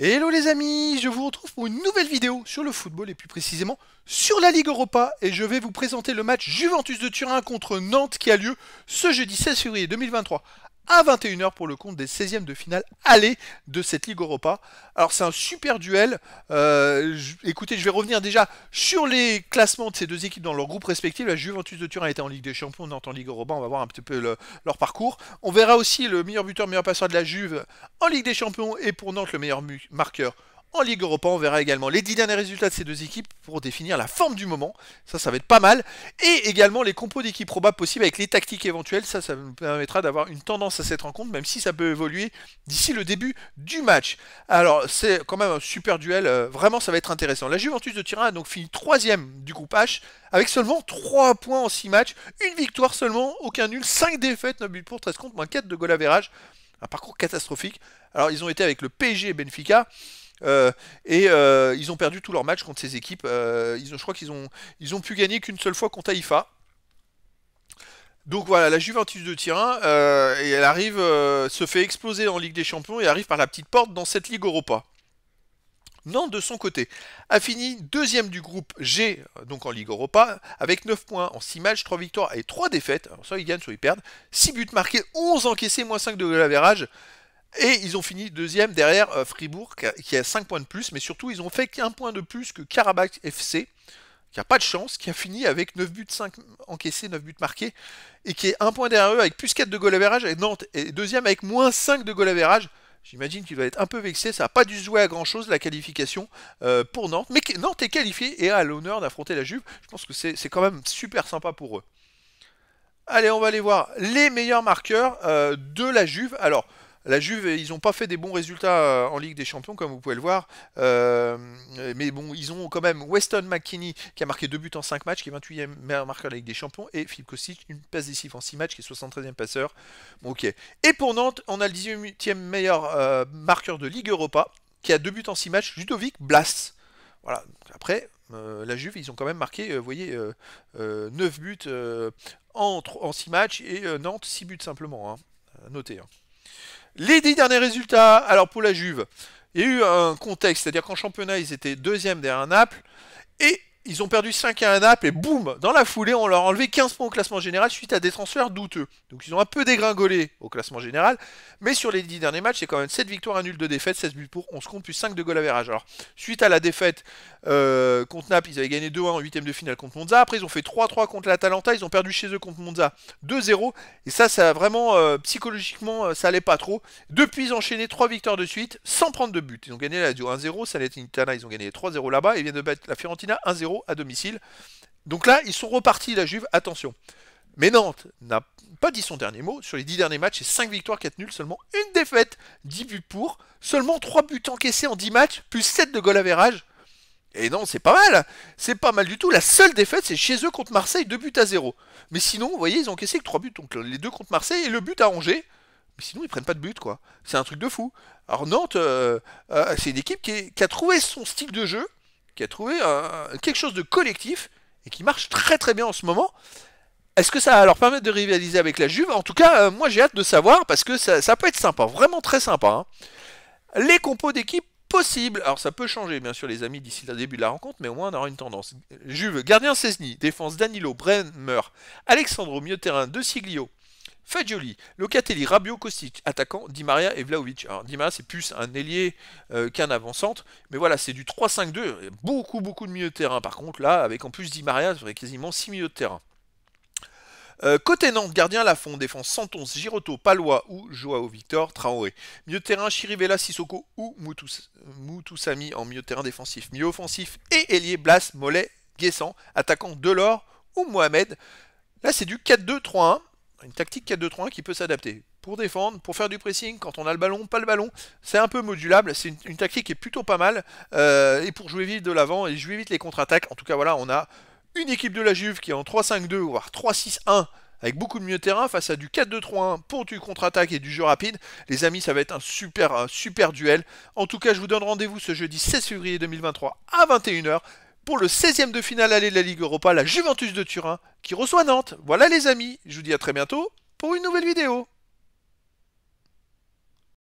Hello les amis, je vous retrouve pour une nouvelle vidéo sur le football et plus précisément sur la Ligue Europa et je vais vous présenter le match Juventus de Turin contre Nantes qui a lieu ce jeudi 16 février 2023 à 21h pour le compte des 16e de finale aller de cette Ligue Europa. Alors c'est un super duel. Euh, écoutez, je vais revenir déjà sur les classements de ces deux équipes dans leurs groupes respectifs. La Juventus de Turin était en Ligue des Champions, Nantes en Ligue Europa. On va voir un petit peu leur parcours. On verra aussi le meilleur buteur, meilleur passeur de la Juve en Ligue des Champions et pour Nantes le meilleur marqueur en Ligue Europa, on verra également les 10 derniers résultats de ces deux équipes pour définir la forme du moment. Ça, ça va être pas mal. Et également les compos d'équipes probables possibles avec les tactiques éventuelles. Ça, ça nous permettra d'avoir une tendance à cette rencontre, même si ça peut évoluer d'ici le début du match. Alors, c'est quand même un super duel. Euh, vraiment, ça va être intéressant. La Juventus de Tirana a donc fini troisième du groupe H avec seulement 3 points en 6 matchs. Une victoire seulement, aucun nul, 5 défaites, 9 buts pour, 13 contre, moins 4 de goal Un parcours catastrophique. Alors, ils ont été avec le PSG et Benfica. Euh, et euh, ils ont perdu tous leurs matchs contre ces équipes. Euh, ils je crois qu'ils ont, ils ont pu gagner qu'une seule fois contre Haïfa. Donc voilà, la Juventus de Turin, et elle arrive, se fait exploser en Ligue des Champions et arrive par la petite porte dans cette Ligue Europa. Nantes, de son côté, a fini deuxième du groupe G, donc en Ligue Europa, avec 9 points en 6 matchs, 3 victoires et 3 défaites. soit ils gagnent, soit ils perdent. 6 buts marqués, 11 encaissés, moins 5 de l'avérage. Et ils ont fini deuxième derrière euh, Fribourg, qui a 5 points de plus, mais surtout ils ont fait qu'un point de plus que Karabakh FC, qui n'a pas de chance, qui a fini avec 9 buts encaissés, 9 buts marqués, et qui est un point derrière eux avec plus 4 de goal average, et Nantes est deuxième avec moins 5 de goal average. J'imagine qu'il va être un peu vexé, ça n'a pas dû jouer à grand chose la qualification euh, pour Nantes. Mais Nantes est qualifié et a l'honneur d'affronter la Juve. Je pense que c'est quand même super sympa pour eux. Allez, on va aller voir les meilleurs marqueurs euh, de la Juve. Alors, la Juve, ils n'ont pas fait des bons résultats euh, en Ligue des Champions, comme vous pouvez le voir. Euh, mais bon, ils ont quand même Weston McKinney qui a marqué deux buts en 5 matchs, qui est 28e meilleur marqueur de la Ligue des Champions, et Philippe Kostic, une passe décisive en 6 matchs, qui est 73e passeur. ok. Et pour Nantes, on a le 18e meilleur euh, marqueur de Ligue Europa, qui a deux buts en 6 matchs, Ludovic Blas. Voilà. Après, la Juve, ils ont quand même marqué, vous voyez, 9 buts en, en 6 matchs, et Nantes, 6 buts simplement. Hein. Notez. Hein. Les dix derniers résultats, alors pour la Juve, il y a eu un contexte, c'est-à-dire qu'en championnat, ils étaient deuxième derrière Naples, et ils ont perdu 5 à Naples et boum, dans la foulée, on leur a enlevé 15 points au classement général suite à des transferts douteux. Donc ils ont un peu dégringolé au classement général, mais sur les 10 derniers matchs, c'est quand même 7 victoires, 1 nul, de défaite 16 buts pour, 11 comptes, plus 5 de goal à verrage. Alors, suite à la défaite euh, contre Naples, ils avaient gagné 2-1 en 8 de finale contre Monza. Après, ils ont fait 3-3 contre la Talenta ils ont perdu chez eux contre Monza 2-0. Et ça, ça a vraiment, euh, psychologiquement, euh, ça allait pas trop. Depuis, ils ont enchaîné 3 victoires de suite sans prendre de but. Ils ont gagné la Dio 1-0, Salernitana, ils ont gagné 3-0 là-bas, ils viennent de battre la Fiorentina 1-0 à domicile. Donc là, ils sont repartis, la Juve, attention. Mais Nantes n'a pas dit son dernier mot. Sur les dix derniers matchs, c'est 5 victoires, 4 nuls, seulement une défaite, 10 buts pour, seulement 3 buts encaissés en 10 matchs, plus 7 de goal à Et non, c'est pas mal. C'est pas mal du tout. La seule défaite, c'est chez eux contre Marseille, 2 buts à 0. Mais sinon, vous voyez, ils ont encaissé que 3 buts. Donc les deux contre Marseille et le but à Angers. Mais sinon, ils prennent pas de but, quoi. C'est un truc de fou. Alors Nantes, euh, euh, c'est une équipe qui, a trouvé son style de jeu qui a trouvé quelque chose de collectif et qui marche très très bien en ce moment. Est-ce que ça va leur permettre de rivaliser avec la Juve En tout cas, euh, moi j'ai hâte de savoir parce que ça, peut être sympa, vraiment très sympa. Hein. Les compos d'équipe possibles. Alors ça peut changer, bien sûr, les amis, d'ici le début de la rencontre, mais au moins on aura une tendance. Juve, gardien Cesny, défense Danilo, Bremer, Alexandro, milieu terrain, De Siglio, Fagioli, Locatelli, Rabio, Kostic, attaquant, Di Maria et Vlaovic. Alors Di c'est plus un ailier euh, qu'un avant-centre, mais voilà, c'est du 3-5-2, beaucoup beaucoup de milieux de terrain par contre, là, avec en plus Di Maria, ça quasiment 6 milieux de terrain. Euh, côté Nantes, gardien Lafont, défense Santons, Giroto, Palois ou Joao Victor, Traoré. Milieu de terrain, Chirivella, Sissoko ou Moutoussami en milieu de terrain défensif. Milieu offensif et ailier Blas, Mollet, Guessant, attaquant Delors ou Mohamed. Là, c'est du 4-2-3-1 une tactique 4-2-3-1 qui peut s'adapter. Pour défendre, pour faire du pressing, quand on a le ballon, pas le ballon, c'est un peu modulable, c'est une, tactique qui est plutôt pas mal, euh, et pour jouer vite de l'avant et jouer vite les contre-attaques, en tout cas voilà, on a une équipe de la Juve qui est en 3-5-2, voire 3-6-1, avec beaucoup de mieux terrain, face à du 4-2-3-1 pour du contre-attaque et du jeu rapide. Les amis, ça va être un super, un super duel. En tout cas, je vous donne rendez-vous ce jeudi 16 février 2023 à 21h pour le 16 ème de finale aller de la Ligue Europa, la Juventus de Turin qui reçoit Nantes. Voilà les amis, je vous dis à très bientôt pour une nouvelle vidéo.